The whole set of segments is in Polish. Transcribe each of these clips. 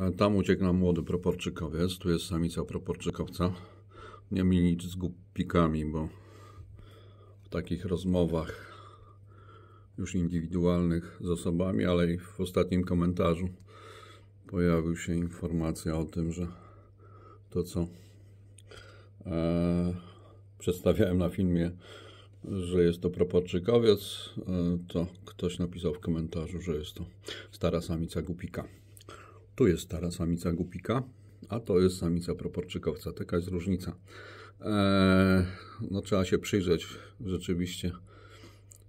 E, tam uciekł nam młody proporczykowiec, tu jest samica proporczykowca. Nie mieli nic z głupikami, bo w takich rozmowach już indywidualnych z osobami, ale i w ostatnim komentarzu pojawił się informacja o tym, że to co e, przedstawiałem na filmie, że jest to proporczykowiec, e, to ktoś napisał w komentarzu, że jest to stara samica głupika. Tu jest stara samica głupika, a to jest samica proporczykowca. Taka jest różnica. Eee, no trzeba się przyjrzeć rzeczywiście.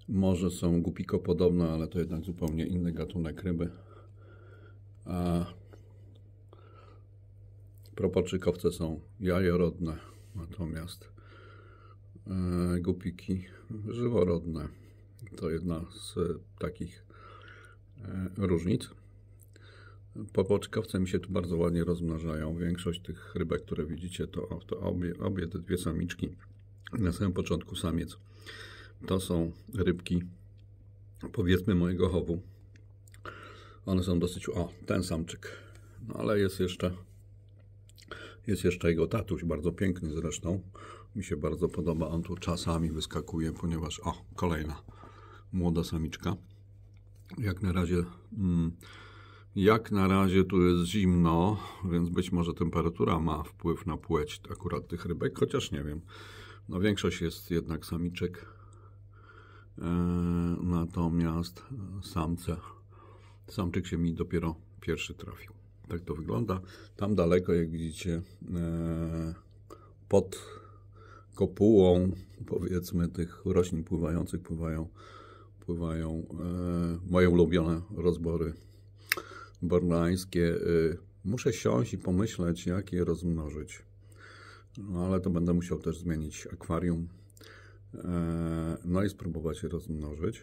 Może są głupiko podobne, ale to jednak zupełnie inny gatunek ryby. A proporczykowce są jajorodne, natomiast e, gupiki żyworodne. To jedna z takich e, różnic. Poboczkowce mi się tu bardzo ładnie rozmnażają. Większość tych rybek, które widzicie, to, to obie, obie te dwie samiczki. Na samym początku samiec. To są rybki, powiedzmy, mojego chowu. One są dosyć... O, ten samczyk. No ale jest jeszcze... Jest jeszcze jego tatuś, bardzo piękny zresztą. Mi się bardzo podoba. On tu czasami wyskakuje, ponieważ... O, kolejna młoda samiczka. Jak na razie... Mm, jak na razie tu jest zimno, więc być może temperatura ma wpływ na płeć akurat tych rybek, chociaż nie wiem. No większość jest jednak samiczek, e, natomiast samce, samczyk się mi dopiero pierwszy trafił. Tak to wygląda. Tam daleko, jak widzicie, e, pod kopułą, powiedzmy, tych roślin pływających pływają, pływają e, moje ulubione rozbory borlańskie, y, muszę siąść i pomyśleć, jak je rozmnożyć. No, ale to będę musiał też zmienić akwarium. E, no i spróbować je rozmnożyć.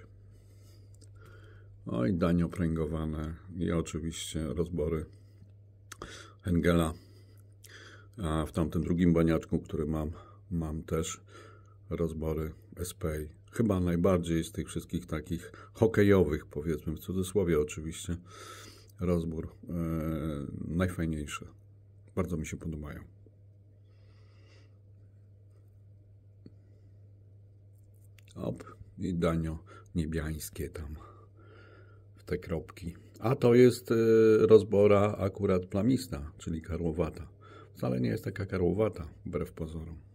No i danie opręgowane i oczywiście rozbory Engela. A w tamtym drugim baniaczku, który mam, mam też rozbory SP. Chyba najbardziej z tych wszystkich takich hokejowych, powiedzmy w cudzysłowie oczywiście, rozbór e, najfajniejszy. Bardzo mi się podobają. Op, i danio niebiańskie tam w te kropki. A to jest e, rozbora akurat plamista, czyli karłowata. Wcale nie jest taka karłowata, wbrew pozorom.